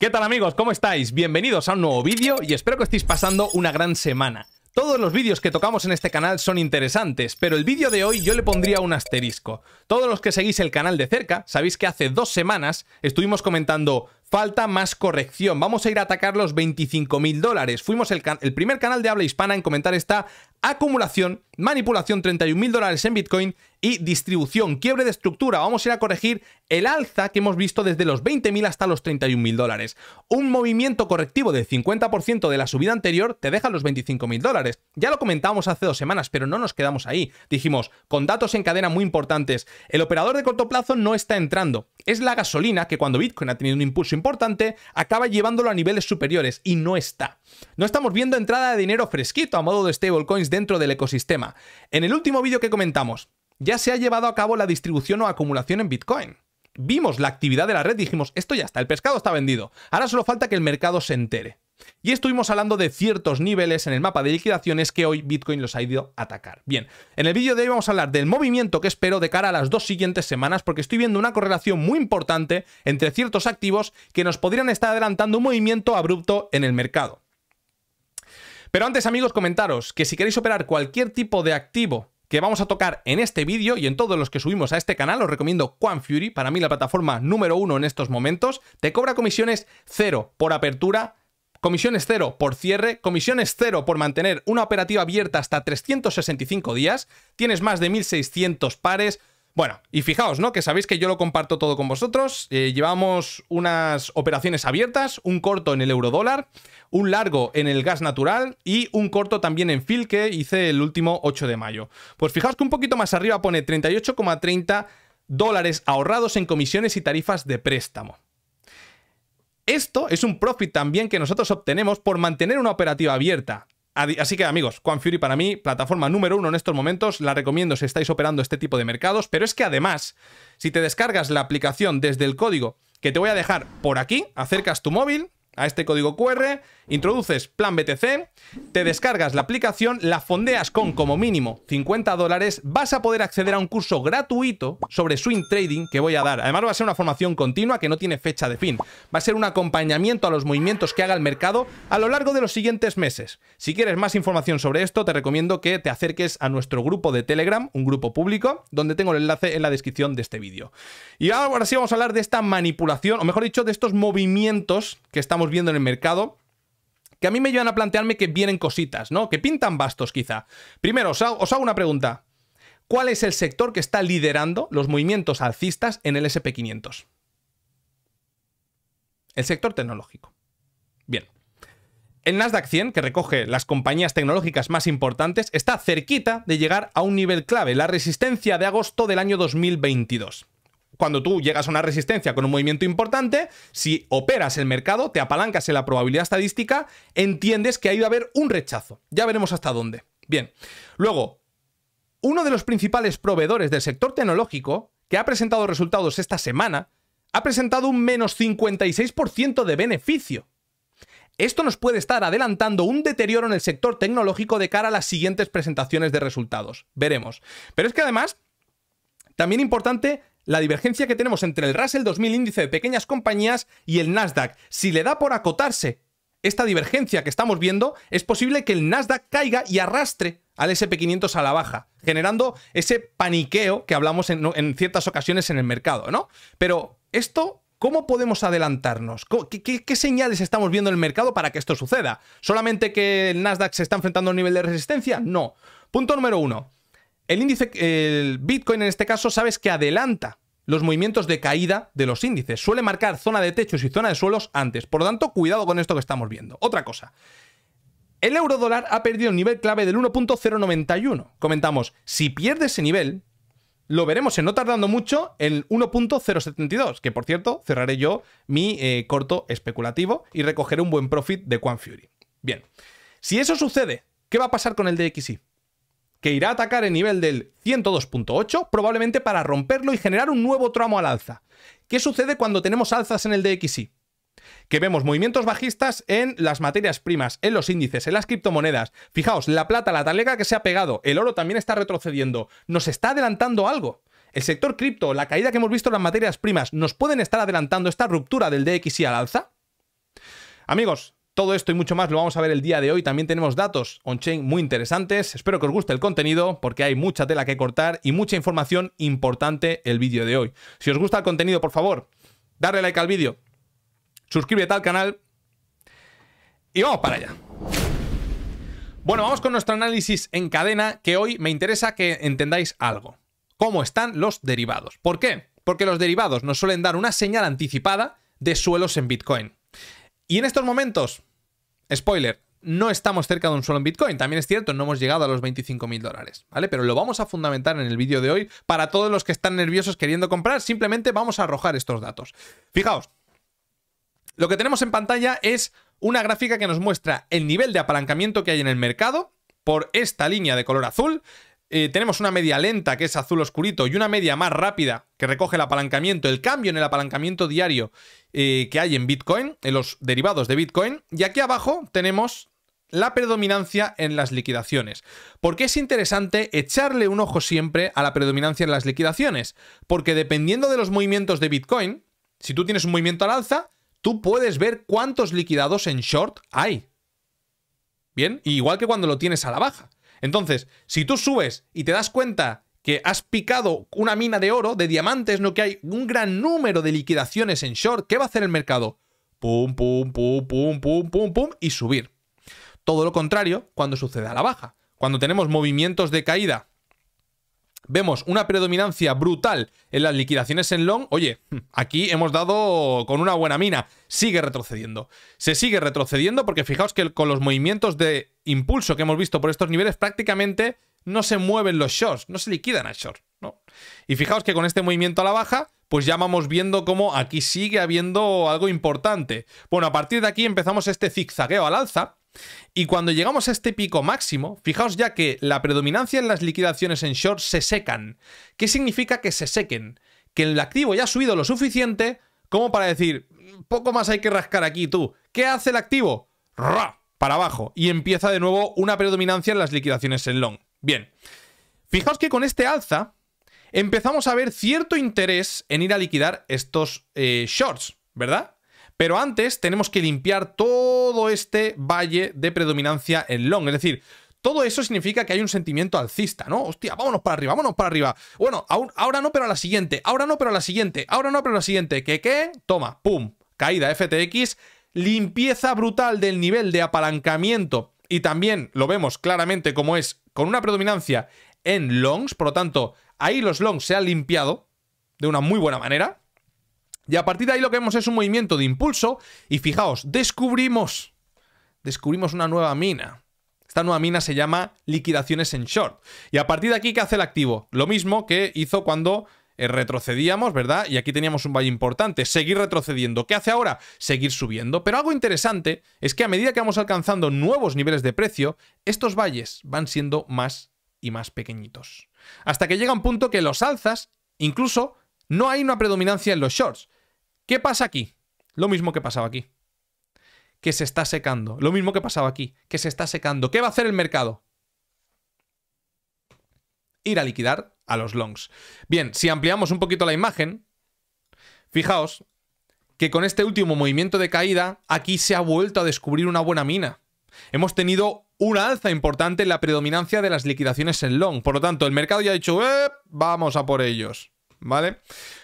¿Qué tal amigos? ¿Cómo estáis? Bienvenidos a un nuevo vídeo y espero que estéis pasando una gran semana. Todos los vídeos que tocamos en este canal son interesantes, pero el vídeo de hoy yo le pondría un asterisco. Todos los que seguís el canal de cerca sabéis que hace dos semanas estuvimos comentando falta más corrección. Vamos a ir a atacar los 25.000 dólares. Fuimos el, el, primer canal de habla hispana en comentar esta acumulación, manipulación 31.000 dólares en Bitcoin y distribución, quiebre de estructura. Vamos a ir a corregir el alza que hemos visto desde los 20.000 hasta los 31.000 dólares. Un movimiento correctivo del 50% de la subida anterior te deja los 25.000 dólares. Ya lo comentábamos hace dos semanas, pero no nos quedamos ahí. Dijimos, con datos en cadena muy importantes, el operador de corto plazo no está entrando. Es la gasolina que cuando Bitcoin ha tenido un impulso importante, acaba llevándolo a niveles superiores y no está. No estamos viendo entrada de dinero fresquito a modo de stablecoins dentro del ecosistema. En el último vídeo que comentamos, ya se ha llevado a cabo la distribución o acumulación en Bitcoin. Vimos la actividad de la red y dijimos, esto ya está, el pescado está vendido. Ahora solo falta que el mercado se entere. Y estuvimos hablando de ciertos niveles en el mapa de liquidaciones que hoy Bitcoin los ha ido a atacar. Bien, en el vídeo de hoy vamos a hablar del movimiento que espero de cara a las dos siguientes semanas porque estoy viendo una correlación muy importante entre ciertos activos que nos podrían estar adelantando un movimiento abrupto en el mercado. Pero antes, amigos, comentaros que si queréis operar cualquier tipo de activo que vamos a tocar en este vídeo y en todos los que subimos a este canal, os recomiendo QuanFury, para mí la plataforma número uno en estos momentos. Te cobra comisiones cero por apertura, comisiones cero por cierre, comisiones cero por mantener una operativa abierta hasta 365 días, tienes más de 1600 pares, bueno, y fijaos, ¿no? Que sabéis que yo lo comparto todo con vosotros. Eh, llevamos unas operaciones abiertas, un corto en el eurodólar, un largo en el gas natural y un corto también en FIL que hice el último 8 de mayo. Pues fijaos que un poquito más arriba pone 38,30 dólares ahorrados en comisiones y tarifas de préstamo. Esto es un profit también que nosotros obtenemos por mantener una operativa abierta. Así que amigos, Quan para mí, plataforma número uno en estos momentos, la recomiendo si estáis operando este tipo de mercados, pero es que además, si te descargas la aplicación desde el código que te voy a dejar por aquí, acercas tu móvil a este código QR, Introduces Plan BTC, te descargas la aplicación, la fondeas con como mínimo 50 dólares, vas a poder acceder a un curso gratuito sobre swing trading que voy a dar. Además va a ser una formación continua que no tiene fecha de fin. Va a ser un acompañamiento a los movimientos que haga el mercado a lo largo de los siguientes meses. Si quieres más información sobre esto, te recomiendo que te acerques a nuestro grupo de Telegram, un grupo público, donde tengo el enlace en la descripción de este vídeo. Y ahora sí vamos a hablar de esta manipulación, o mejor dicho, de estos movimientos que estamos viendo en el mercado que a mí me llevan a plantearme que vienen cositas, ¿no? Que pintan bastos quizá. Primero, os hago, os hago una pregunta. ¿Cuál es el sector que está liderando los movimientos alcistas en el SP500? El sector tecnológico. Bien. El Nasdaq 100, que recoge las compañías tecnológicas más importantes, está cerquita de llegar a un nivel clave, la resistencia de agosto del año 2022 cuando tú llegas a una resistencia con un movimiento importante, si operas el mercado, te apalancas en la probabilidad estadística, entiendes que ahí va a haber un rechazo. Ya veremos hasta dónde. Bien, luego, uno de los principales proveedores del sector tecnológico, que ha presentado resultados esta semana, ha presentado un menos 56% de beneficio. Esto nos puede estar adelantando un deterioro en el sector tecnológico de cara a las siguientes presentaciones de resultados. Veremos. Pero es que además, también importante la divergencia que tenemos entre el Russell 2000 índice de pequeñas compañías y el Nasdaq. Si le da por acotarse esta divergencia que estamos viendo, es posible que el Nasdaq caiga y arrastre al SP500 a la baja, generando ese paniqueo que hablamos en, ciertas ocasiones en el mercado, ¿no? Pero esto ¿Cómo podemos adelantarnos? ¿Qué, qué, señales estamos viendo en el mercado para que esto suceda? ¿Solamente que el Nasdaq se está enfrentando a un nivel de resistencia? No. Punto número uno. El índice, el Bitcoin en este caso, sabes que adelanta los movimientos de caída de los índices. Suele marcar zona de techos y zona de suelos antes. Por lo tanto, cuidado con esto que estamos viendo. Otra cosa. El euro dólar ha perdido un nivel clave del 1.091. Comentamos, si pierde ese nivel, lo veremos en no tardando mucho en 1.072, que por cierto cerraré yo mi eh, corto especulativo y recogeré un buen profit de Quan Fury. Bien, si eso sucede, ¿qué va a pasar con el DXY? que irá a atacar el nivel del 102.8, probablemente para romperlo y generar un nuevo tramo al alza. ¿Qué sucede cuando tenemos alzas en el DXY? Que vemos movimientos bajistas en las materias primas, en los índices, en las criptomonedas. Fijaos, la plata, la talega que se ha pegado, el oro también está retrocediendo. Nos está adelantando algo. El sector cripto, la caída que hemos visto en las materias primas, ¿nos pueden estar adelantando esta ruptura del DXY al alza? Amigos, todo esto y mucho más lo vamos a ver el día de hoy. También tenemos datos on-chain muy interesantes. Espero que os guste el contenido porque hay mucha tela que cortar y mucha información importante el vídeo de hoy. Si os gusta el contenido, por favor, darle like al vídeo, suscríbete al canal y vamos para allá. Bueno, vamos con nuestro análisis en cadena que hoy me interesa que entendáis algo. ¿Cómo están los derivados? ¿Por qué? Porque los derivados nos suelen dar una señal anticipada de suelos en Bitcoin. Y en estos momentos, spoiler, no estamos cerca de un solo en Bitcoin. También es cierto, no hemos llegado a los 25 mil dólares, ¿vale? Pero lo vamos a fundamentar en el vídeo de hoy. Para todos los que están nerviosos queriendo comprar, simplemente vamos a arrojar estos datos. Fijaos, lo que tenemos en pantalla es una gráfica que nos muestra el nivel de apalancamiento que hay en el mercado por esta línea de color azul eh, tenemos una media lenta que es azul oscurito y una media más rápida que recoge el apalancamiento, el cambio en el apalancamiento diario eh, que hay en Bitcoin, en los derivados de Bitcoin. Y aquí abajo tenemos la predominancia en las liquidaciones. Porque es interesante echarle un ojo siempre a la predominancia en las liquidaciones, porque dependiendo de los movimientos de Bitcoin, si tú tienes un movimiento al alza, tú puedes ver cuántos liquidados en short hay. Bien, igual que cuando lo tienes a la baja. Entonces, si tú subes y te das cuenta que has picado una mina de oro, de diamantes, no que hay un gran número de liquidaciones en short, ¿qué va a hacer el mercado? Pum, pum, pum, pum, pum, pum, pum, y subir. Todo lo contrario cuando sucede a la baja. Cuando tenemos movimientos de caída Vemos una predominancia brutal en las liquidaciones en long. Oye, aquí hemos dado con una buena mina. Sigue retrocediendo. Se sigue retrocediendo porque fijaos que con los movimientos de impulso que hemos visto por estos niveles prácticamente no se mueven los shorts, no se liquidan a short Y fijaos que con este movimiento a la baja, pues ya vamos viendo cómo aquí sigue habiendo algo importante. Bueno, a partir de aquí empezamos este zigzagueo al alza y cuando llegamos a este pico máximo, fijaos ya que la predominancia en las liquidaciones en short se secan. ¿Qué significa que se sequen? Que el activo ya ha subido lo suficiente como para decir, poco más hay que rascar aquí tú. ¿Qué hace el activo? ¡Ra! Para abajo. Y empieza de nuevo una predominancia en las liquidaciones en long. Bien. Fijaos que con este alza empezamos a ver cierto interés en ir a liquidar estos eh, shorts, ¿verdad? Pero antes tenemos que limpiar todo este valle de predominancia en long. Es decir, todo eso significa que hay un sentimiento alcista, ¿no? Hostia, vámonos para arriba, vámonos para arriba. Bueno, ahora no, pero a la siguiente. Ahora no, pero a la siguiente. Ahora no, pero a la siguiente. ¿Qué qué? Toma, pum. Caída FTX. Limpieza brutal del nivel de apalancamiento. Y también lo vemos claramente como es con una predominancia en longs. Por lo tanto, ahí los longs se han limpiado de una muy buena manera. Y a partir de ahí lo que vemos es un movimiento de impulso y fijaos, descubrimos, descubrimos una nueva mina. Esta nueva mina se llama liquidaciones en short. Y a partir de aquí, ¿qué hace el activo? Lo mismo que hizo cuando eh, retrocedíamos, ¿verdad? Y aquí teníamos un valle importante, seguir retrocediendo. ¿Qué hace ahora? Seguir subiendo. Pero algo interesante es que a medida que vamos alcanzando nuevos niveles de precio, estos valles van siendo más y más pequeñitos. Hasta que llega un punto que los alzas, incluso, no hay una predominancia en los shorts, ¿Qué pasa aquí? Lo mismo que pasaba aquí. Que se está secando. Lo mismo que pasaba aquí. Que se está secando. ¿Qué va a hacer el mercado? Ir a liquidar a los longs. Bien, si ampliamos un poquito la imagen, fijaos que con este último movimiento de caída, aquí se ha vuelto a descubrir una buena mina. Hemos tenido una alza importante en la predominancia de las liquidaciones en long. Por lo tanto, el mercado ya ha dicho, eh, vamos a por ellos. ¿vale?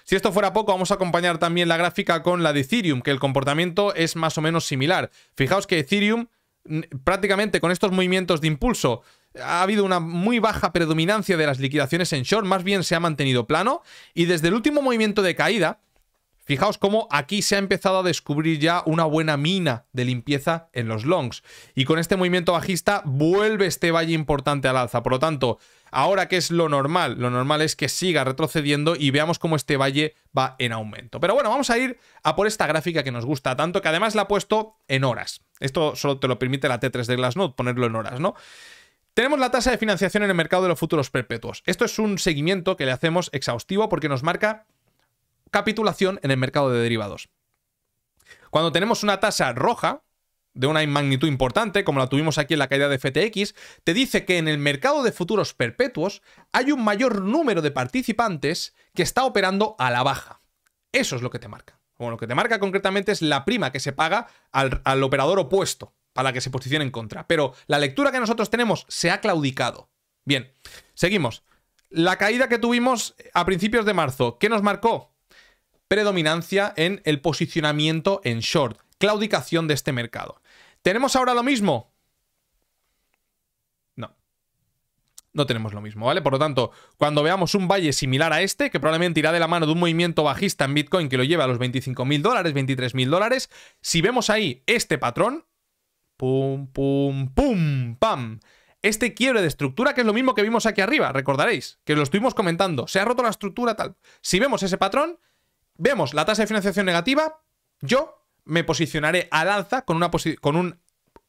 Si esto fuera poco, vamos a acompañar también la gráfica con la de Ethereum, que el comportamiento es más o menos similar. Fijaos que Ethereum prácticamente con estos movimientos de impulso ha habido una muy baja predominancia de las liquidaciones en short, más bien se ha mantenido plano y desde el último movimiento de caída, Fijaos cómo aquí se ha empezado a descubrir ya una buena mina de limpieza en los longs. Y con este movimiento bajista vuelve este valle importante al alza. Por lo tanto, Ahora, ¿qué es lo normal? Lo normal es que siga retrocediendo y veamos cómo este valle va en aumento. Pero bueno, vamos a ir a por esta gráfica que nos gusta tanto, que además la ha puesto en horas. Esto solo te lo permite la T3 de Glassnode, ponerlo en horas, ¿no? Tenemos la tasa de financiación en el mercado de los futuros perpetuos. Esto es un seguimiento que le hacemos exhaustivo porque nos marca capitulación en el mercado de derivados. Cuando tenemos una tasa roja, de una magnitud importante, como la tuvimos aquí en la caída de FTX, te dice que en el mercado de futuros perpetuos hay un mayor número de participantes que está operando a la baja. Eso es lo que te marca. Bueno, lo que te marca concretamente es la prima que se paga al, operador opuesto para que se posicione en contra. Pero la lectura que nosotros tenemos se ha claudicado. Bien, seguimos. La caída que tuvimos a principios de marzo, ¿qué nos marcó? Predominancia en el posicionamiento en short, claudicación de este mercado. ¿Tenemos ahora lo mismo? No. No tenemos lo mismo, ¿vale? Por lo tanto, cuando veamos un valle similar a este, que probablemente irá de la mano de un movimiento bajista en Bitcoin que lo lleva a los 25.000 dólares, 23.000 dólares, si vemos ahí este patrón, pum, pum, pum, pam, este quiebre de estructura, que es lo mismo que vimos aquí arriba, recordaréis, que lo estuvimos comentando, se ha roto la estructura tal. Si vemos ese patrón, vemos la tasa de financiación negativa, yo me posicionaré al alza con, una con un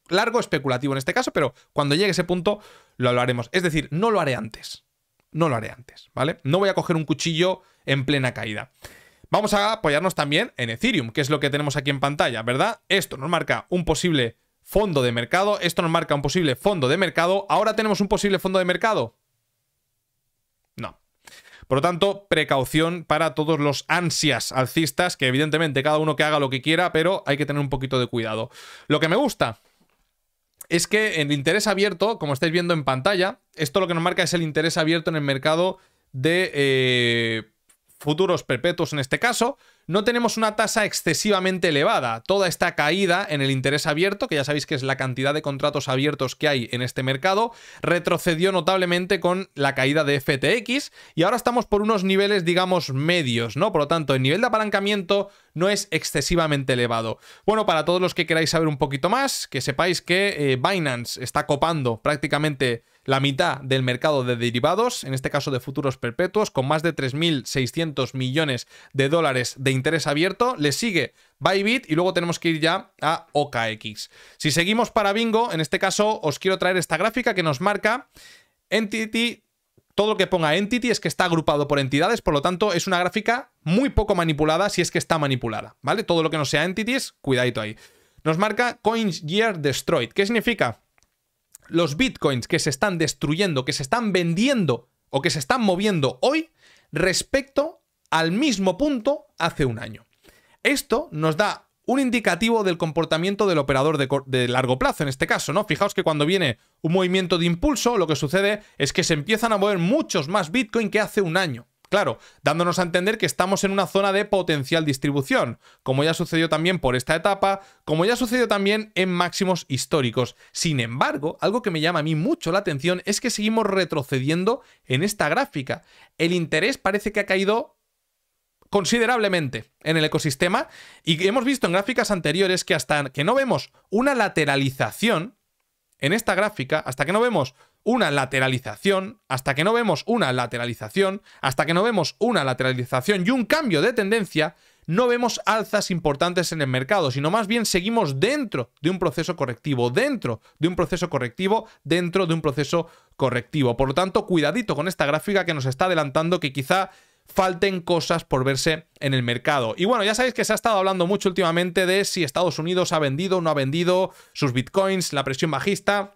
largo especulativo en este caso, pero cuando llegue ese punto lo hablaremos. Es decir, no lo haré antes. No lo haré antes, ¿vale? No voy a coger un cuchillo en plena caída. Vamos a apoyarnos también en Ethereum, que es lo que tenemos aquí en pantalla, ¿verdad? Esto nos marca un posible fondo de mercado, esto nos marca un posible fondo de mercado. Ahora tenemos un posible fondo de mercado. Por lo tanto, precaución para todos los ansias alcistas, que evidentemente cada uno que haga lo que quiera, pero hay que tener un poquito de cuidado. Lo que me gusta es que el interés abierto, como estáis viendo en pantalla, esto lo que nos marca es el interés abierto en el mercado de eh, futuros perpetuos en este caso, no tenemos una tasa excesivamente elevada. Toda esta caída en el interés abierto, que ya sabéis que es la cantidad de contratos abiertos que hay en este mercado, retrocedió notablemente con la caída de FTX y ahora estamos por unos niveles, digamos, medios, ¿no? Por lo tanto, el nivel de apalancamiento no es excesivamente elevado. Bueno, para todos los que queráis saber un poquito más, que sepáis que eh, Binance está copando prácticamente la mitad del mercado de derivados, en este caso de futuros perpetuos, con más de 3.600 millones de dólares de interés abierto. Le sigue Bybit y luego tenemos que ir ya a OKX. Si seguimos para Bingo, en este caso os quiero traer esta gráfica que nos marca Entity todo lo que ponga entity es que está agrupado por entidades, por lo tanto es una gráfica muy poco manipulada si es que está manipulada, ¿vale? Todo lo que no sea entities, cuidadito ahí. Nos marca Coins gear Destroyed. ¿Qué significa? los bitcoins que se están destruyendo, que se están vendiendo o que se están moviendo hoy respecto al mismo punto hace un año. Esto nos da un indicativo del comportamiento del operador de, largo plazo en este caso, ¿no? Fijaos que cuando viene un movimiento de impulso, lo que sucede es que se empiezan a mover muchos más Bitcoin que hace un año. Claro, dándonos a entender que estamos en una zona de potencial distribución, como ya sucedió también por esta etapa, como ya sucedió también en máximos históricos. Sin embargo, algo que me llama a mí mucho la atención es que seguimos retrocediendo en esta gráfica. El interés parece que ha caído considerablemente en el ecosistema y hemos visto en gráficas anteriores que hasta que no vemos una lateralización en esta gráfica, hasta que no vemos una lateralización, hasta que no vemos una lateralización, hasta que no vemos una lateralización y un cambio de tendencia, no vemos alzas importantes en el mercado, sino más bien seguimos dentro de un proceso correctivo, dentro de un proceso correctivo, dentro de un proceso correctivo. Por lo tanto, cuidadito con esta gráfica que nos está adelantando que quizá falten cosas por verse en el mercado. Y bueno, ya sabéis que se ha estado hablando mucho últimamente de si Estados Unidos ha vendido o no ha vendido sus bitcoins, la presión bajista.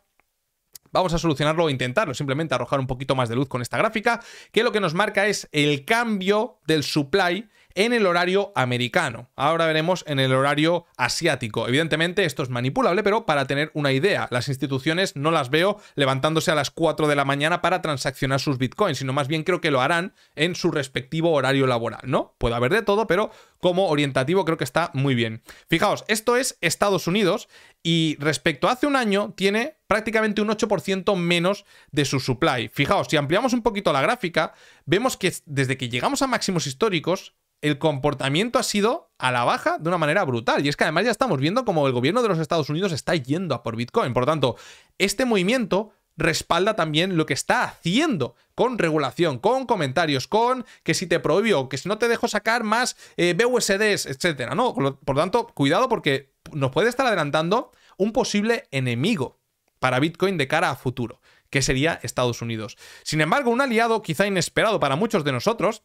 Vamos a solucionarlo o intentarlo, simplemente arrojar un poquito más de luz con esta gráfica, que lo que nos marca es el cambio del supply en el horario americano. Ahora veremos en el horario asiático. Evidentemente esto es manipulable, pero para tener una idea, las instituciones no las veo levantándose a las 4 de la mañana para transaccionar sus bitcoins, sino más bien creo que lo harán en su respectivo horario laboral, ¿no? Puede haber de todo, pero como orientativo creo que está muy bien. Fijaos, esto es Estados Unidos y respecto a hace un año tiene prácticamente un 8% menos de su supply. Fijaos, si ampliamos un poquito la gráfica, vemos que desde que llegamos a máximos históricos, el comportamiento ha sido a la baja de una manera brutal. Y es que además ya estamos viendo cómo el gobierno de los Estados Unidos está yendo a por Bitcoin. Por tanto, este movimiento respalda también lo que está haciendo con regulación, con comentarios, con que si te prohibió, que si no te dejo sacar más eh, BUSDs, etcétera, ¿no? Por tanto, cuidado porque nos puede estar adelantando un posible enemigo para Bitcoin de cara a futuro, que sería Estados Unidos. Sin embargo, un aliado quizá inesperado para muchos de nosotros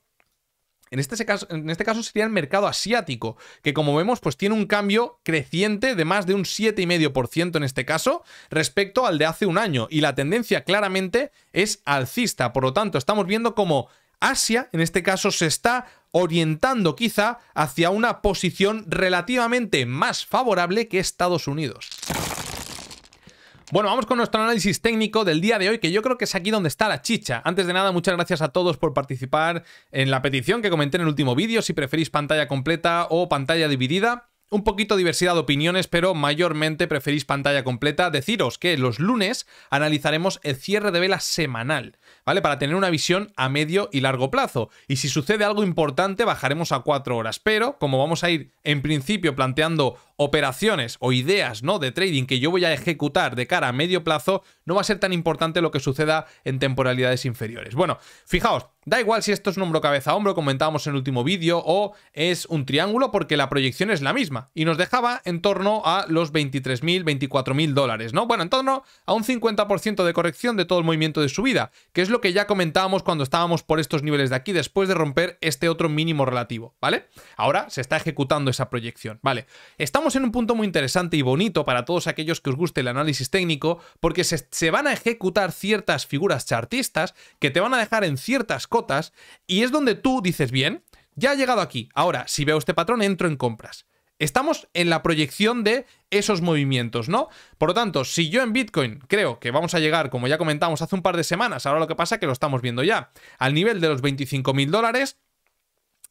en este, caso, en este, caso, sería el mercado asiático, que como vemos, pues tiene un cambio creciente de más de un 7,5% en este caso respecto al de hace un año. Y la tendencia claramente es alcista. Por lo tanto, estamos viendo como Asia, en este caso, se está orientando quizá hacia una posición relativamente más favorable que Estados Unidos. Bueno, vamos con nuestro análisis técnico del día de hoy, que yo creo que es aquí donde está la chicha. Antes de nada, muchas gracias a todos por participar en la petición que comenté en el último vídeo, si preferís pantalla completa o pantalla dividida. Un poquito diversidad de opiniones, pero mayormente preferís pantalla completa. Deciros que los lunes analizaremos el cierre de vela semanal. ¿vale? Para tener una visión a medio y largo plazo. Y si sucede algo importante, bajaremos a 4 horas. Pero como vamos a ir en principio planteando operaciones o ideas ¿no? de trading que yo voy a ejecutar de cara a medio plazo, no va a ser tan importante lo que suceda en temporalidades inferiores. Bueno, fijaos, Da igual si esto es un hombro cabeza a hombro, comentábamos en el último vídeo, o es un triángulo porque la proyección es la misma y nos dejaba en torno a los 23.000, 24.000 dólares, ¿no? Bueno, en torno a un 50% de corrección de todo el movimiento de subida, que es lo que ya comentábamos cuando estábamos por estos niveles de aquí después de romper este otro mínimo relativo, ¿vale? Ahora se está ejecutando esa proyección, ¿vale? Estamos en un punto muy interesante y bonito para todos aquellos que os guste el análisis técnico porque se, se van a ejecutar ciertas figuras chartistas que te van a dejar en ciertas cosas y es donde tú dices, bien, ya ha llegado aquí, ahora si veo este patrón entro en compras. Estamos en la proyección de esos movimientos, ¿no? Por lo tanto, si yo en Bitcoin creo que vamos a llegar, como ya comentamos hace un par de semanas, ahora lo que pasa es que lo estamos viendo ya, al nivel de los 25 mil dólares,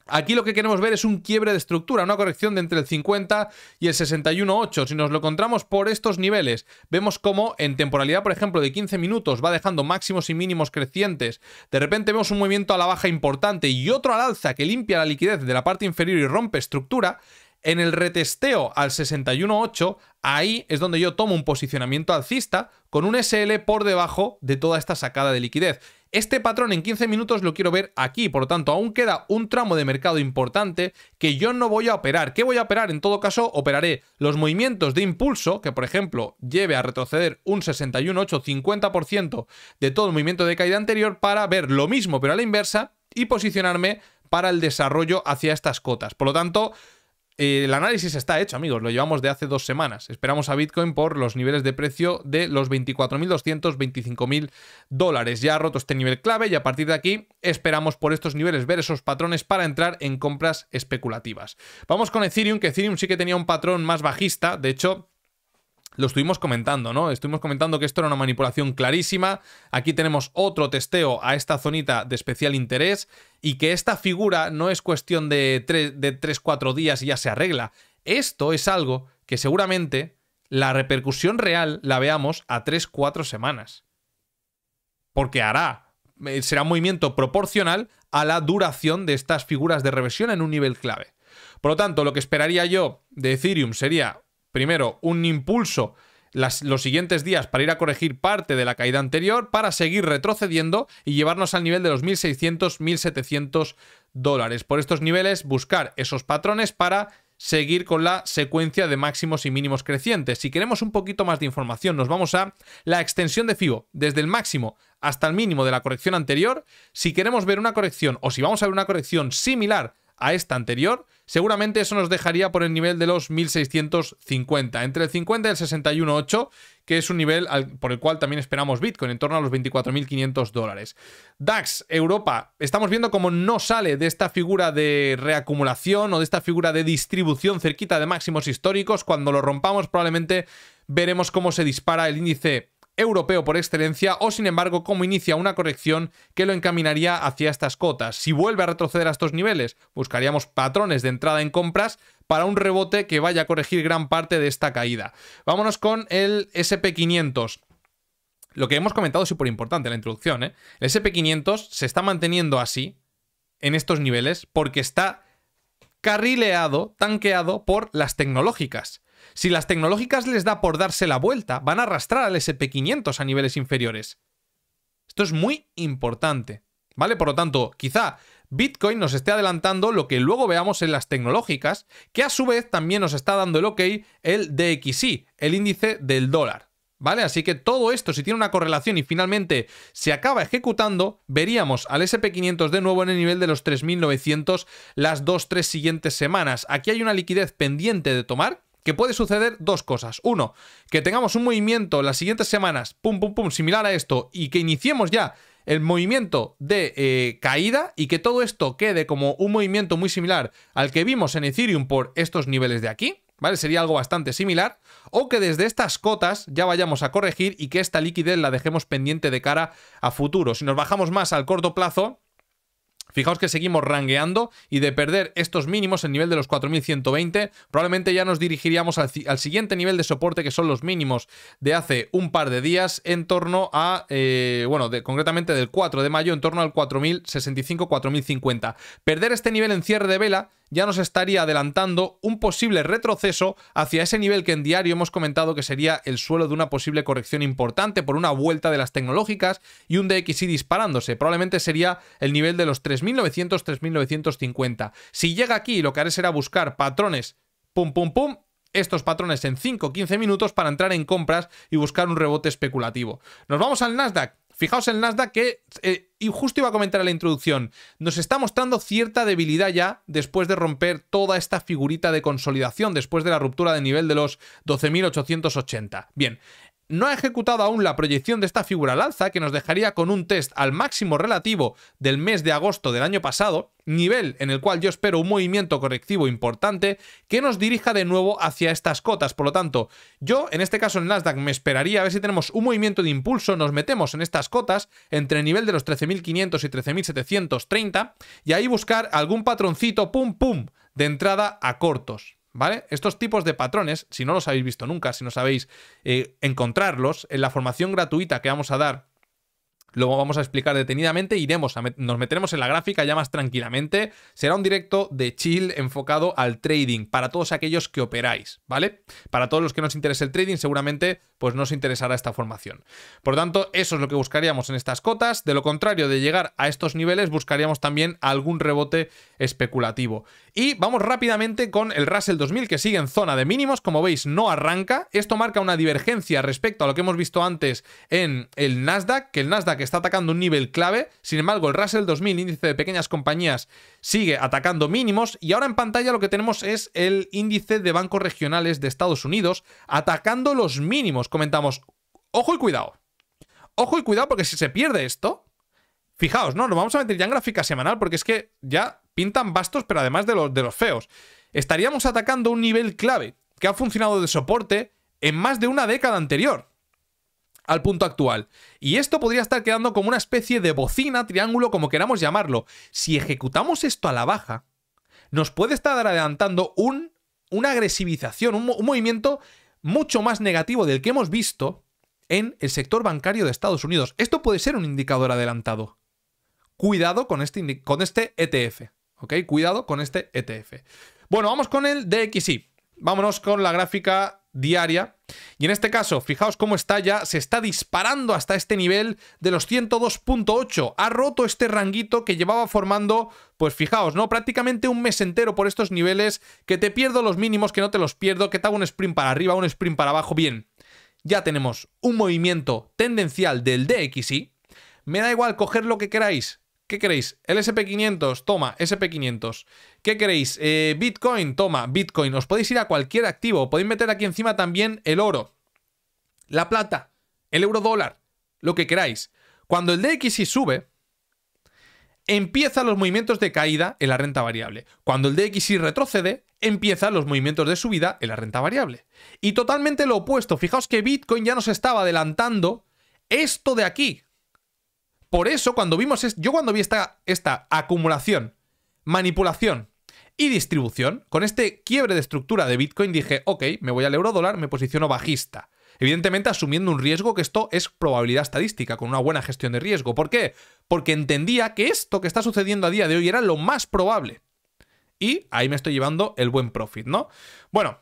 Aquí lo que queremos ver es un quiebre de estructura, una corrección de entre el 50 y el 61.8. Si nos lo encontramos por estos niveles, vemos cómo en temporalidad, por ejemplo, de 15 minutos va dejando máximos y mínimos crecientes. De repente vemos un movimiento a la baja importante y otro al alza que limpia la liquidez de la parte inferior y rompe estructura. En el retesteo al 61.8, ahí es donde yo tomo un posicionamiento alcista con un SL por debajo de toda esta sacada de liquidez. Este patrón en 15 minutos lo quiero ver aquí, por lo tanto aún queda un tramo de mercado importante que yo no voy a operar. ¿Qué voy a operar? En todo caso, operaré los movimientos de impulso, que por ejemplo lleve a retroceder un 61,8, 50% de todo el movimiento de caída anterior para ver lo mismo pero a la inversa y posicionarme para el desarrollo hacia estas cotas. Por lo tanto, eh, el análisis está hecho, amigos, lo llevamos de hace dos semanas. Esperamos a Bitcoin por los niveles de precio de los 24.200, 25.000 dólares. Ya ha roto este nivel clave y a partir de aquí esperamos por estos niveles ver esos patrones para entrar en compras especulativas. Vamos con Ethereum, que Ethereum sí que tenía un patrón más bajista, de hecho lo estuvimos comentando, ¿no? Estuvimos comentando que esto era una manipulación clarísima. Aquí tenemos otro testeo a esta zonita de especial interés y que esta figura no es cuestión de 3-4 días y ya se arregla. Esto es algo que seguramente la repercusión real la veamos a 3-4 semanas. Porque hará, eh, será un movimiento proporcional a la duración de estas figuras de reversión en un nivel clave. Por lo tanto, lo que esperaría yo de Ethereum sería primero, un impulso los siguientes días para ir a corregir parte de la caída anterior, para seguir retrocediendo y llevarnos al nivel de los 1.600, 1.700 dólares. Por estos niveles, buscar esos patrones para seguir con la secuencia de máximos y mínimos crecientes. Si queremos un poquito más de información, nos vamos a la extensión de FIBO, desde el máximo hasta el mínimo de la corrección anterior. Si queremos ver una corrección o si vamos a ver una corrección similar a esta anterior, Seguramente eso nos dejaría por el nivel de los 1650, entre el 50 y el 61.8, que es un nivel por el cual también esperamos Bitcoin, en torno a los 24.500 dólares. DAX, Europa, estamos viendo cómo no sale de esta figura de reacumulación o de esta figura de distribución cerquita de máximos históricos. Cuando lo rompamos probablemente veremos cómo se dispara el índice europeo por excelencia o sin embargo cómo inicia una corrección que lo encaminaría hacia estas cotas. Si vuelve a retroceder a estos niveles, buscaríamos patrones de entrada en compras para un rebote que vaya a corregir gran parte de esta caída. Vámonos con el SP500. Lo que hemos comentado es súper importante en la introducción. ¿eh? El SP500 se está manteniendo así, en estos niveles, porque está carrileado, tanqueado por las tecnológicas. Si las tecnológicas les da por darse la vuelta, van a arrastrar al SP500 a niveles inferiores. Esto es muy importante, ¿vale? Por lo tanto, quizá Bitcoin nos esté adelantando lo que luego veamos en las tecnológicas, que a su vez también nos está dando el ok el DXY, el índice del dólar. ¿Vale? Así que todo esto, si tiene una correlación y finalmente se acaba ejecutando, veríamos al SP500 de nuevo en el nivel de los 3.900 las o tres siguientes semanas. Aquí hay una liquidez pendiente de tomar, que puede suceder dos cosas. Uno, que tengamos un movimiento las siguientes semanas, pum, pum, pum, similar a esto, y que iniciemos ya el movimiento de eh, caída y que todo esto quede como un movimiento muy similar al que vimos en Ethereum por estos niveles de aquí, ¿vale? Sería algo bastante similar. O que desde estas cotas ya vayamos a corregir y que esta liquidez la dejemos pendiente de cara a futuro. Si nos bajamos más al corto plazo, Fijaos que seguimos rangueando y de perder estos mínimos, el nivel de los 4120, probablemente ya nos dirigiríamos al, siguiente nivel de soporte que son los mínimos de hace un par de días en torno a, eh, bueno, concretamente del 4 de mayo en torno al 4065-4050. Perder este nivel en cierre de vela ya nos estaría adelantando un posible retroceso hacia ese nivel que en diario hemos comentado que sería el suelo de una posible corrección importante por una vuelta de las tecnológicas y un DXI disparándose. Probablemente sería el nivel de los 3.900-3.950. Si llega aquí, lo que haré será buscar patrones, pum, pum, pum, estos patrones en 5-15 minutos para entrar en compras y buscar un rebote especulativo. Nos vamos al Nasdaq. Fijaos en el Nasdaq que, eh, y justo iba a comentar en la introducción, nos está mostrando cierta debilidad ya después de romper toda esta figurita de consolidación, después de la ruptura de nivel de los 12.880. Bien, no ha ejecutado aún la proyección de esta figura alza, que nos dejaría con un test al máximo relativo del mes de agosto del año pasado, nivel en el cual yo espero un movimiento correctivo importante que nos dirija de nuevo hacia estas cotas. Por lo tanto, yo en este caso en Nasdaq me esperaría a ver si tenemos un movimiento de impulso, nos metemos en estas cotas entre el nivel de los 13.500 y 13.730 y ahí buscar algún patroncito pum pum de entrada a cortos. ¿vale? Estos tipos de patrones, si no los habéis visto nunca, si no sabéis eh, encontrarlos, en la formación gratuita que vamos a dar lo vamos a explicar detenidamente, iremos nos meteremos en la gráfica ya más tranquilamente. Será un directo de chill enfocado al trading, para todos aquellos que operáis, ¿vale? Para todos los que nos interesa el trading, seguramente pues nos interesará esta formación. Por tanto, eso es lo que buscaríamos en estas cotas. De lo contrario, de llegar a estos niveles, buscaríamos también algún rebote especulativo. Y vamos rápidamente con el Russell 2000, que sigue en zona de mínimos. Como veis, no arranca. Esto marca una divergencia respecto a lo que hemos visto antes en el Nasdaq, que el Nasdaq está atacando un nivel clave. Sin embargo, el Russell 2000, índice de pequeñas compañías, sigue atacando mínimos. Y ahora en pantalla lo que tenemos es el índice de bancos regionales de Estados Unidos atacando los mínimos. Comentamos, ojo y cuidado. Ojo y cuidado porque si se pierde esto, fijaos, no, lo vamos a meter ya en gráfica semanal porque es que ya pintan bastos, pero además de los, de los feos. Estaríamos atacando un nivel clave que ha funcionado de soporte en más de una década anterior al punto actual. Y esto podría estar quedando como una especie de bocina, triángulo, como queramos llamarlo. Si ejecutamos esto a la baja, nos puede estar adelantando un, una agresivización, un, movimiento mucho más negativo del que hemos visto en el sector bancario de Estados Unidos. Esto puede ser un indicador adelantado. Cuidado con este, con este ETF. Cuidado con este ETF. Bueno, vamos con el DXY. Vámonos con la gráfica diaria y en este caso, fijaos cómo está ya, se está disparando hasta este nivel de los 102.8. Ha roto este ranguito que llevaba formando, pues fijaos, ¿no? Prácticamente un mes entero por estos niveles, que te pierdo los mínimos, que no te los pierdo, que te hago un sprint para arriba, un sprint para abajo, bien. Ya tenemos un movimiento tendencial del DXY. Me da igual coger lo que queráis, ¿Qué queréis? ¿El 500 toma, SP500. ¿Qué queréis? Eh, Bitcoin, toma, Bitcoin. Os podéis ir a cualquier activo. Podéis meter aquí encima también el oro, la plata, el euro dólar, lo que queráis. Cuando el DXY sube, empiezan los movimientos de caída en la renta variable. Cuando el DXY retrocede, empiezan los movimientos de subida en la renta variable. Y totalmente lo opuesto. Fijaos que Bitcoin ya nos estaba adelantando esto de aquí, por eso, cuando vimos. yo cuando vi esta, esta acumulación, manipulación y distribución, con este quiebre de estructura de Bitcoin, dije, ok, me voy al euro dólar, me posiciono bajista. Evidentemente asumiendo un riesgo que esto es probabilidad estadística, con una buena gestión de riesgo. ¿Por qué? Porque entendía que esto que está sucediendo a día de hoy era lo más probable. Y ahí me estoy llevando el buen profit, ¿no? Bueno,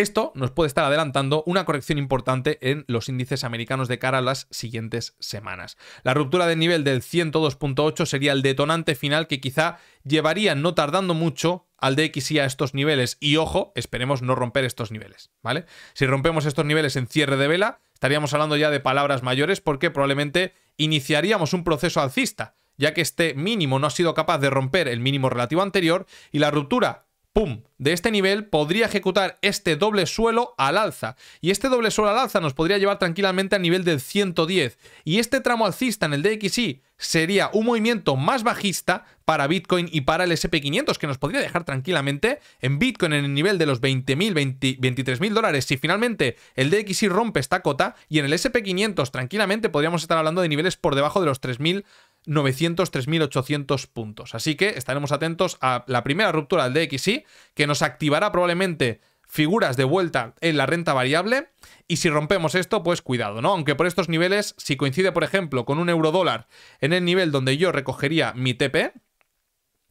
esto nos puede estar adelantando una corrección importante en los índices americanos de cara a las siguientes semanas. La ruptura del nivel del 102.8 sería el detonante final que quizá llevaría no tardando mucho al DXY a estos niveles y ojo, esperemos no romper estos niveles, ¿vale? Si rompemos estos niveles en cierre de vela, estaríamos hablando ya de palabras mayores porque probablemente iniciaríamos un proceso alcista, ya que este mínimo no ha sido capaz de romper el mínimo relativo anterior y la ruptura ¡pum!, de este nivel podría ejecutar este doble suelo al alza. Y este doble suelo al alza nos podría llevar tranquilamente al nivel del 110. Y este tramo alcista en el DXY sería un movimiento más bajista para Bitcoin y para el SP500, que nos podría dejar tranquilamente en Bitcoin en el nivel de los 20.000, 23.000 dólares. Si finalmente el DXY rompe esta cota, y en el SP500 tranquilamente podríamos estar hablando de niveles por debajo de los 3.000 3.800 puntos. Así que estaremos atentos a la primera ruptura del DXY, que nos activará probablemente figuras de vuelta en la renta variable. Y si rompemos esto, pues cuidado, ¿no? Aunque por estos niveles, si coincide, por ejemplo, con un euro dólar en el nivel donde yo recogería mi TP,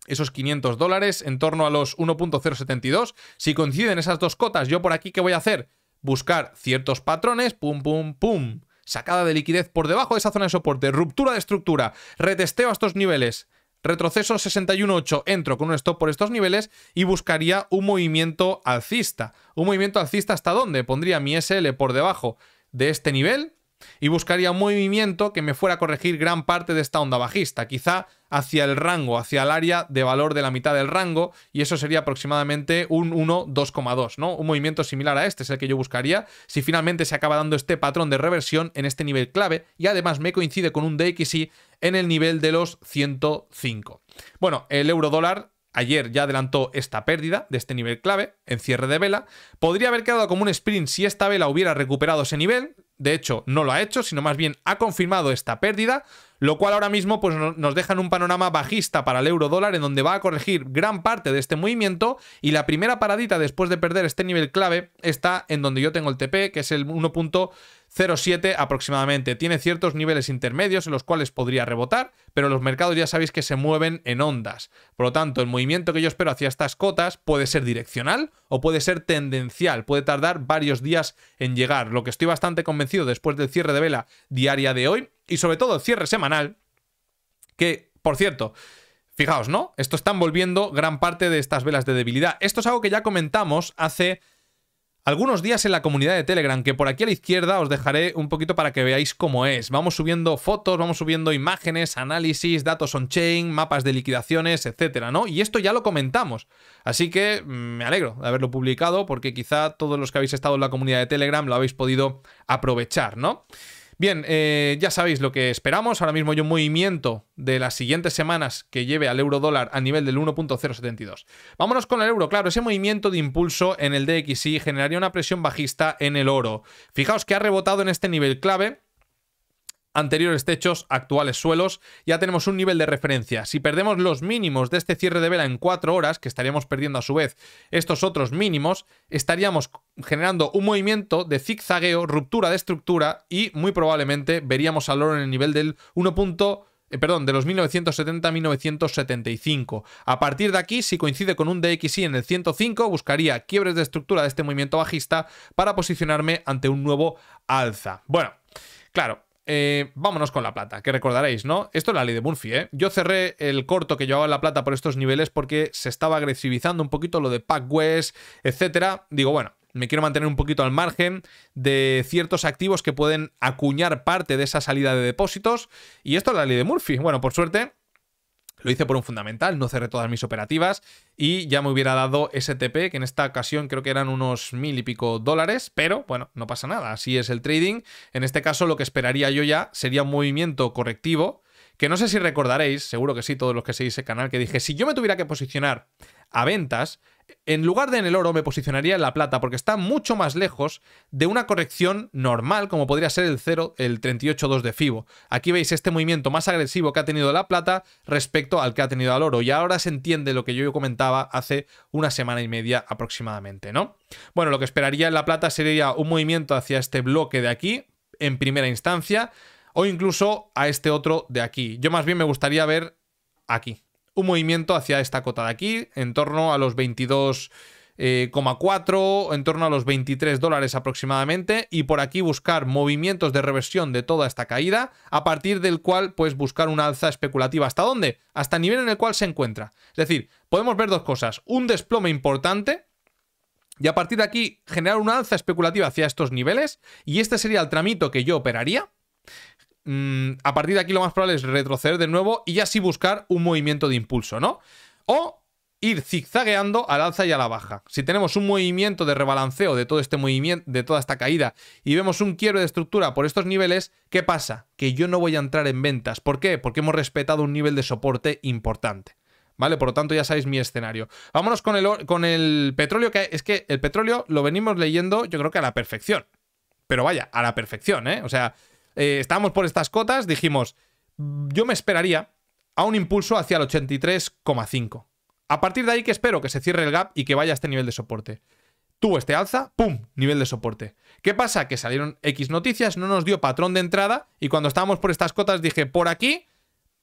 esos 500 dólares, en torno a los 1.072, si coinciden esas dos cotas, yo por aquí, ¿qué voy a hacer? Buscar ciertos patrones, pum, pum, pum sacada de liquidez por debajo de esa zona de soporte, ruptura de estructura, retesteo a estos niveles, retroceso 61.8, entro con un stop por estos niveles y buscaría un movimiento alcista. ¿Un movimiento alcista hasta dónde? Pondría mi SL por debajo de este nivel, y buscaría un movimiento que me fuera a corregir gran parte de esta onda bajista, quizá hacia el rango, hacia el área de valor de la mitad del rango, y eso sería aproximadamente un 1,2,2, ¿no? Un movimiento similar a este es el que yo buscaría si finalmente se acaba dando este patrón de reversión en este nivel clave, y además me coincide con un DXY en el nivel de los 105. Bueno, el euro dólar ayer ya adelantó esta pérdida de este nivel clave en cierre de vela. Podría haber quedado como un sprint si esta vela hubiera recuperado ese nivel, de hecho no lo ha hecho, sino más bien ha confirmado esta pérdida lo cual ahora mismo pues, nos deja en un panorama bajista para el euro dólar, en donde va a corregir gran parte de este movimiento. Y la primera paradita después de perder este nivel clave está en donde yo tengo el TP, que es el 1.07 aproximadamente. Tiene ciertos niveles intermedios en los cuales podría rebotar, pero los mercados ya sabéis que se mueven en ondas. Por lo tanto, el movimiento que yo espero hacia estas cotas puede ser direccional o puede ser tendencial, puede tardar varios días en llegar. Lo que estoy bastante convencido después del cierre de vela diaria de hoy y sobre todo cierre semanal, que, por cierto, fijaos, ¿no? Esto está volviendo gran parte de estas velas de debilidad. Esto es algo que ya comentamos hace algunos días en la comunidad de Telegram, que por aquí a la izquierda os dejaré un poquito para que veáis cómo es. Vamos subiendo fotos, vamos subiendo imágenes, análisis, datos on-chain, mapas de liquidaciones, etcétera, ¿no? Y esto ya lo comentamos. Así que mm, me alegro de haberlo publicado, porque quizá todos los que habéis estado en la comunidad de Telegram lo habéis podido aprovechar, ¿no? Bien, eh, ya sabéis lo que esperamos. Ahora mismo hay un movimiento de las siguientes semanas que lleve al euro dólar a nivel del 1.072. Vámonos con el euro. Claro, ese movimiento de impulso en el DXY generaría una presión bajista en el oro. Fijaos que ha rebotado en este nivel clave anteriores techos, actuales suelos, ya tenemos un nivel de referencia. Si perdemos los mínimos de este cierre de vela en 4 horas, que estaríamos perdiendo a su vez estos otros mínimos, estaríamos generando un movimiento de zigzagueo, ruptura de estructura y muy probablemente veríamos al oro en el nivel del 1. punto, eh, perdón, de los 1970-1975. A partir de aquí, si coincide con un DXI en el 105, buscaría quiebres de estructura de este movimiento bajista para posicionarme ante un nuevo alza. Bueno, claro, eh, vámonos con la plata, que recordaréis, ¿no? Esto es la ley de Murphy, ¿eh? Yo cerré el corto que llevaba la plata por estos niveles porque se estaba agresivizando un poquito lo de Pack West, etcétera. Digo, bueno, me quiero mantener un poquito al margen de ciertos activos que pueden acuñar parte de esa salida de depósitos. Y esto es la ley de Murphy. Bueno, por suerte, lo hice por un fundamental, no cerré todas mis operativas y ya me hubiera dado STP, que en esta ocasión creo que eran unos mil y pico dólares, pero bueno, no pasa nada, así es el trading. En este caso lo que esperaría yo ya sería un movimiento correctivo que no sé si recordaréis, seguro que sí, todos los que seguís el canal, que dije, si yo me tuviera que posicionar a ventas, en lugar de en el oro me posicionaría en la plata, porque está mucho más lejos de una corrección normal, como podría ser el 0, el 38.2 de FIBO. Aquí veis este movimiento más agresivo que ha tenido la plata respecto al que ha tenido el oro, y ahora se entiende lo que yo comentaba hace una semana y media aproximadamente, ¿no? Bueno, lo que esperaría en la plata sería un movimiento hacia este bloque de aquí, en primera instancia, o incluso a este otro de aquí. Yo más bien me gustaría ver aquí, un movimiento hacia esta cota de aquí, en torno a los 22,4, eh, en torno a los 23 dólares aproximadamente, y por aquí buscar movimientos de reversión de toda esta caída, a partir del cual pues buscar una alza especulativa. ¿Hasta dónde? Hasta el nivel en el cual se encuentra. Es decir, podemos ver dos cosas, un desplome importante, y a partir de aquí generar una alza especulativa hacia estos niveles, y este sería el tramito que yo operaría, Mm, a partir de aquí lo más probable es retroceder de nuevo y ya buscar un movimiento de impulso, ¿no? O ir zigzagueando al alza y a la baja. Si tenemos un movimiento de rebalanceo de todo este movimiento, de toda esta caída y vemos un quiebre de estructura por estos niveles, ¿qué pasa? Que yo no voy a entrar en ventas. ¿Por qué? Porque hemos respetado un nivel de soporte importante. ¿Vale? Por lo tanto, ya sabéis mi escenario. Vámonos con el, con el petróleo, que es que el petróleo lo venimos leyendo yo creo que a la perfección. Pero vaya, a la perfección, ¿eh? O sea, eh, estábamos por estas cotas, dijimos, mm, yo me esperaría a un impulso hacia el 83,5. A partir de ahí que espero que se cierre el gap y que vaya a este nivel de soporte. Tuvo este alza, ¡pum! Nivel de soporte. ¿Qué pasa? Que salieron X noticias, no nos dio patrón de entrada y cuando estábamos por estas cotas dije, por aquí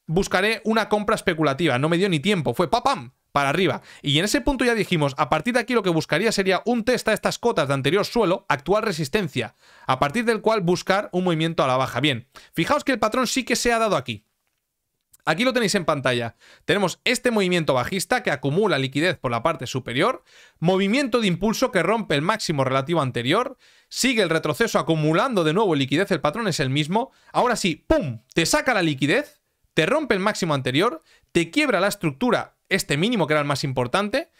buscaré una compra especulativa. No me dio ni tiempo, fue papam para arriba. Y en ese punto ya dijimos, a partir de aquí lo que buscaría sería un test a estas cotas de anterior suelo, actual resistencia, a partir del cual buscar un movimiento a la baja. Bien, fijaos que el patrón sí que se ha dado aquí. Aquí lo tenéis en pantalla. Tenemos este movimiento bajista que acumula liquidez por la parte superior, movimiento de impulso que rompe el máximo relativo anterior, sigue el retroceso acumulando de nuevo liquidez, el patrón es el mismo, ahora sí, ¡pum!, te saca la liquidez, te rompe el máximo anterior, te quiebra la estructura, este mínimo que era el más importante,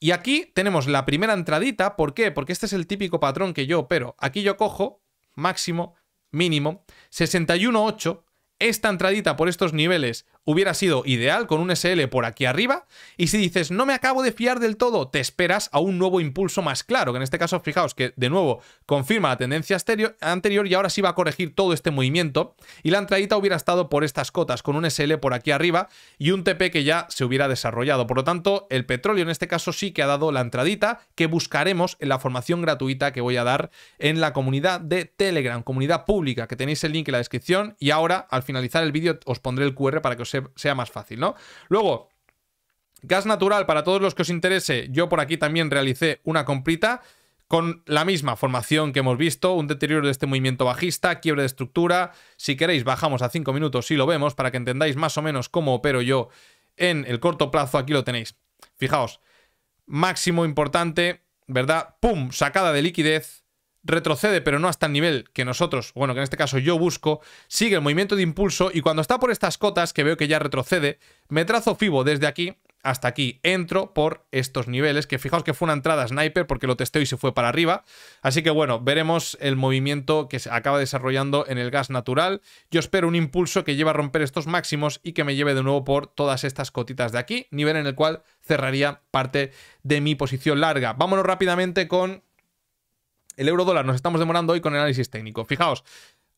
y aquí tenemos la primera entradita, ¿por qué? Porque este es el típico patrón que yo pero Aquí yo cojo máximo, mínimo, 61.8, esta entradita por estos niveles hubiera sido ideal con un SL por aquí arriba. Y si dices, no me acabo de fiar del todo, te esperas a un nuevo impulso más claro, que en este caso, fijaos que de nuevo confirma la tendencia anterior y ahora sí va a corregir todo este movimiento. Y la entradita hubiera estado por estas cotas, con un SL por aquí arriba y un TP que ya se hubiera desarrollado. Por lo tanto, el petróleo en este caso sí que ha dado la entradita que buscaremos en la formación gratuita que voy a dar en la comunidad de Telegram, comunidad pública, que tenéis el link en la descripción. Y ahora, al finalizar el vídeo, os pondré el QR para que os sea más fácil, ¿no? Luego, gas natural para todos los que os interese. Yo por aquí también realicé una comprita con la misma formación que hemos visto, un deterioro de este movimiento bajista, quiebre de estructura. Si queréis, bajamos a 5 minutos y lo vemos para que entendáis más o menos cómo opero yo en el corto plazo. Aquí lo tenéis. Fijaos, máximo importante, ¿verdad? ¡Pum! Sacada de liquidez retrocede, pero no hasta el este nivel que nosotros, bueno, que en este caso yo busco, sigue el movimiento de impulso y cuando está por estas cotas, que veo que ya retrocede, me trazo FIBO desde aquí hasta aquí. Entro por estos niveles, que fijaos que fue una entrada sniper porque lo testé y se fue para arriba. Así que bueno, veremos el movimiento que se acaba desarrollando en el gas natural. Yo espero un impulso que lleve a romper estos máximos y que me lleve de nuevo por todas estas cotitas de aquí, nivel en el cual cerraría parte de mi posición larga. Vámonos rápidamente con el euro dólar. Nos estamos demorando hoy con el análisis técnico. Fijaos,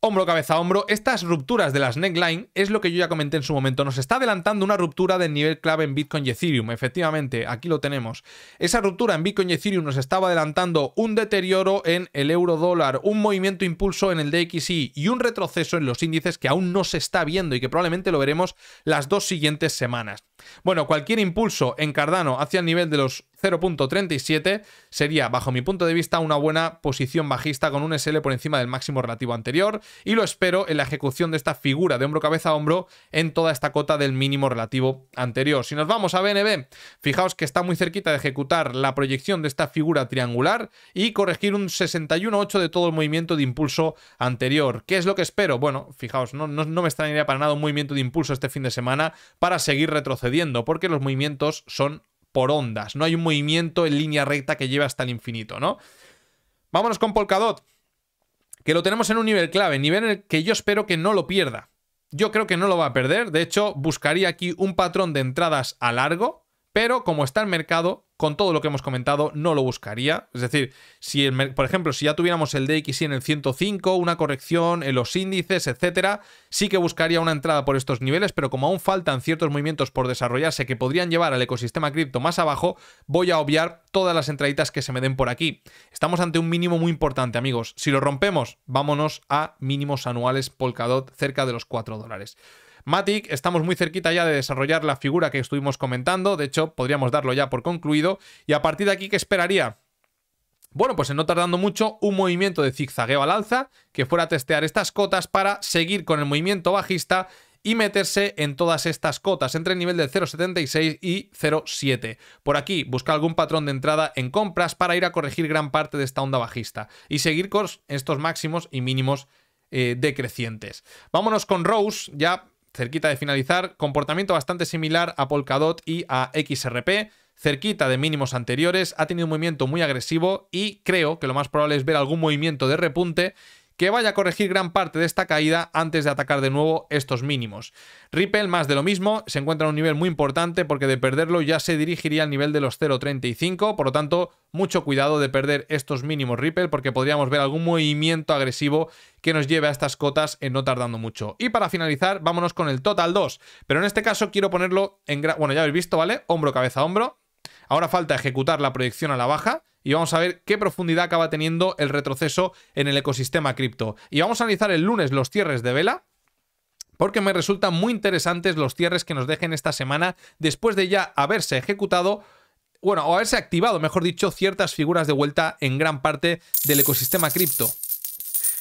hombro, cabeza, hombro. Estas rupturas de las neckline es lo que yo ya comenté en su momento. Nos está adelantando una ruptura del nivel clave en Bitcoin y Ethereum. Efectivamente, aquí lo tenemos. Esa ruptura en Bitcoin y Ethereum nos estaba adelantando un deterioro en el euro dólar, un movimiento impulso en el DXY y un retroceso en los índices que aún no se está viendo y que probablemente lo veremos las dos siguientes semanas. Bueno, cualquier impulso en Cardano hacia el nivel de los 0.37 sería, bajo mi punto de vista, una buena posición bajista con un SL por encima del máximo relativo anterior y lo espero en la ejecución de esta figura de hombro cabeza a hombro en toda esta cota del mínimo relativo anterior. Si nos vamos a BNB, fijaos que está muy cerquita de ejecutar la proyección de esta figura triangular y corregir un 61.8 de todo el movimiento de impulso anterior. ¿Qué es lo que espero? Bueno, fijaos, no, no, me extrañaría para nada un movimiento de impulso este fin de semana para seguir retrocediendo porque los movimientos son por ondas. No hay un movimiento en línea recta que lleve hasta el infinito, ¿no? Vámonos con Polkadot, que lo tenemos en un nivel clave, nivel en el que yo espero que no lo pierda. Yo creo que no lo va a perder, de hecho buscaría aquí un patrón de entradas a largo, pero como está el mercado, con todo lo que hemos comentado, no lo buscaría. Es decir, si por ejemplo, si ya tuviéramos el DXY en el 105, una corrección en los índices, etcétera, sí que buscaría una entrada por estos niveles, pero como aún faltan ciertos movimientos por desarrollarse que podrían llevar al ecosistema cripto más abajo, voy a obviar todas las entraditas que se me den por aquí. Estamos ante un mínimo muy importante, amigos. Si lo rompemos, vámonos a mínimos anuales Polkadot cerca de los 4 dólares. Matic, estamos muy cerquita ya de desarrollar la figura que estuvimos comentando, de hecho podríamos darlo ya por concluido, y a partir de aquí, ¿qué esperaría? Bueno, pues en no tardando mucho, un movimiento de zigzagueo al alza que fuera a testear estas cotas para seguir con el movimiento bajista y meterse en todas estas cotas entre el nivel de 0.76 y 0.7. Por aquí busca algún patrón de entrada en compras para ir a corregir gran parte de esta onda bajista y seguir con estos máximos y mínimos eh, decrecientes. Vámonos con Rose, ya cerquita de finalizar, comportamiento bastante similar a Polkadot y a XRP, cerquita de mínimos anteriores, ha tenido un movimiento muy agresivo y creo que lo más probable es ver algún movimiento de repunte que vaya a corregir gran parte de esta caída antes de atacar de nuevo estos mínimos. Ripple, más de lo mismo, se encuentra en un nivel muy importante porque de perderlo ya se dirigiría al nivel de los 0.35, por lo tanto, mucho cuidado de perder estos mínimos Ripple porque podríamos ver algún movimiento agresivo que nos lleve a estas cotas en no tardando mucho. Y para finalizar, vámonos con el total 2, pero en este caso quiero ponerlo en... Bueno, ya habéis visto, ¿vale? Hombro, cabeza, hombro. Ahora falta ejecutar la proyección a la baja y vamos a ver qué profundidad acaba teniendo el retroceso en el ecosistema cripto. Y vamos a analizar el lunes los cierres de vela, porque me resultan muy interesantes los cierres que nos dejen esta semana después de ya haberse ejecutado, bueno, o haberse activado, mejor dicho, ciertas figuras de vuelta en gran parte del ecosistema cripto.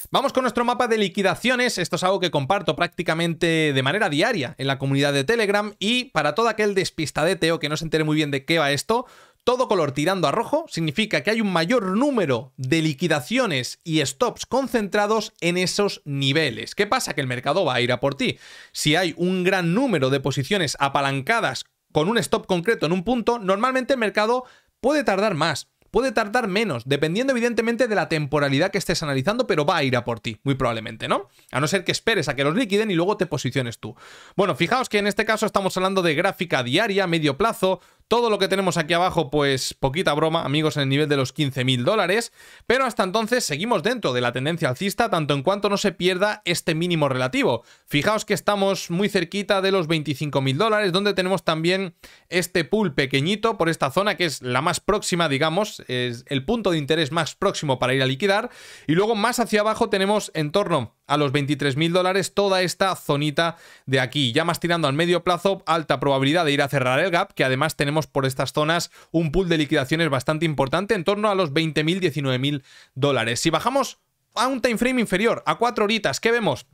Vamos con nuestro mapa de liquidaciones. Esto es algo que comparto prácticamente de manera diaria en la comunidad de Telegram. Y para todo aquel despistadete o que no se entere muy bien de qué va esto, todo color tirando a rojo significa que hay un mayor número de liquidaciones y stops concentrados en esos niveles. ¿Qué pasa? Que el mercado va a ir a por ti. Si hay un gran número de posiciones apalancadas con un stop concreto en un punto, normalmente el mercado puede tardar más. Puede tardar menos, dependiendo evidentemente de la temporalidad que estés analizando, pero va a ir a por ti, muy probablemente, ¿no? A no ser que esperes a que los liquiden y luego te posiciones tú. Bueno, fijaos que en este caso estamos hablando de gráfica diaria, medio plazo, todo lo que tenemos aquí abajo, pues poquita broma, amigos, en el nivel de los 15.000 dólares. Pero hasta entonces seguimos dentro de la tendencia alcista, tanto en cuanto no se pierda este mínimo relativo. Fijaos que estamos muy cerquita de los 25.000 dólares, donde tenemos también este pool pequeñito por esta zona, que es la más próxima, digamos, es el punto de interés más próximo para ir a liquidar. Y luego más hacia abajo tenemos en torno a los 23.000 dólares toda esta zonita de aquí. Ya más tirando al medio plazo, alta probabilidad de ir a cerrar el gap, que además tenemos por estas zonas un pool de liquidaciones bastante importante, en torno a los 20.000, 19.000 dólares. Si bajamos a un time frame inferior, a 4 horitas, ¿qué vemos?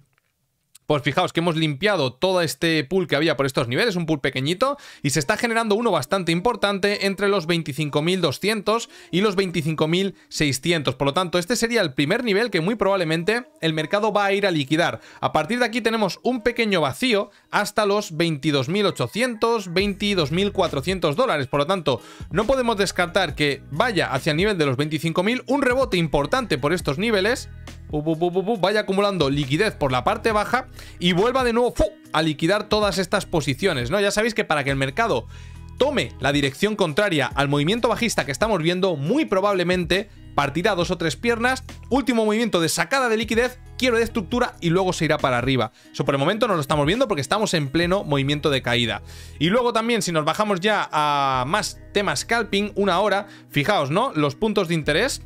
Pues fijaos que hemos limpiado todo este pool que había por estos niveles, un pool pequeñito, y se está generando uno bastante importante entre los 25.200 y los 25.600. Por lo tanto, este sería el primer nivel que muy probablemente el mercado va a ir a liquidar. A partir de aquí tenemos un pequeño vacío hasta los 22.800, 22.400 dólares. Por lo tanto, no podemos descartar que vaya hacia el nivel de los 25.000 un rebote importante por estos niveles vaya acumulando liquidez por la parte baja y vuelva de nuevo a liquidar todas estas posiciones, ¿no? Ya sabéis que para que el mercado tome la dirección contraria al movimiento bajista que estamos viendo, muy probablemente partirá dos o tres piernas, último movimiento de sacada de liquidez, quiero de estructura y luego se irá para arriba. Eso por el momento no lo estamos viendo porque estamos en pleno movimiento de caída. Y luego también si nos bajamos ya a más temas scalping, una hora, fijaos, ¿no? Los puntos de interés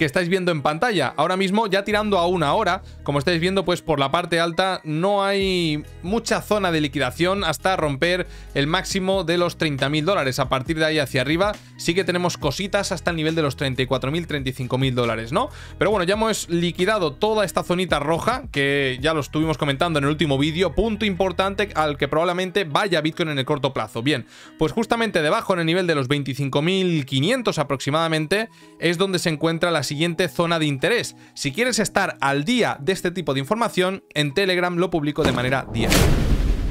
que estáis viendo en pantalla. Ahora mismo ya tirando a una hora, como estáis viendo pues por la parte alta no hay mucha zona de liquidación hasta romper el máximo de los 30.000 dólares. A partir de ahí hacia arriba sí que tenemos cositas hasta el nivel de los 34.000, 35.000 dólares, ¿no? Pero bueno, ya hemos liquidado toda esta zonita roja que ya lo estuvimos comentando en el último vídeo, punto importante al que probablemente vaya Bitcoin en el corto plazo. Bien, pues justamente debajo en el nivel de los 25.500 aproximadamente es donde se encuentra la siguiente zona de interés. Si quieres estar al día de este tipo de información, en Telegram lo publico de manera diaria.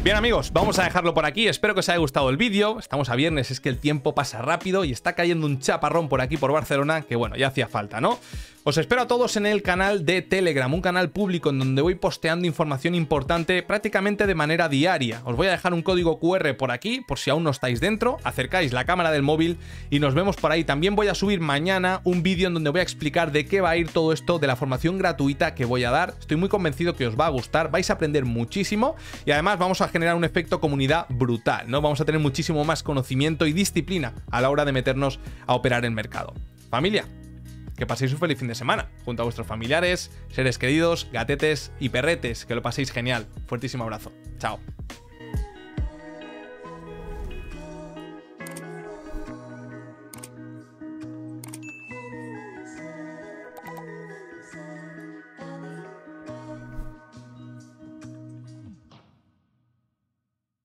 Bien amigos, vamos a dejarlo por aquí, espero que os haya gustado el vídeo, estamos a viernes, es que el tiempo pasa rápido y está cayendo un chaparrón por aquí por Barcelona, que bueno, ya hacía falta, ¿no? Os espero a todos en el canal de Telegram, un canal público en donde voy posteando información importante prácticamente de manera diaria. Os voy a dejar un código QR por aquí, por si aún no estáis dentro, acercáis la cámara del móvil y nos vemos por ahí. También voy a subir mañana un vídeo en donde voy a explicar de qué va a ir todo esto de la formación gratuita que voy a dar. Estoy muy convencido que os va a gustar, vais a aprender muchísimo y además vamos a generar un efecto comunidad brutal, ¿no? Vamos a tener muchísimo más conocimiento y disciplina a la hora de meternos a operar el mercado. Familia, que paséis un feliz fin de semana, junto a vuestros familiares, seres queridos, gatetes y perretes, que lo paséis genial. Fuertísimo abrazo. Chao.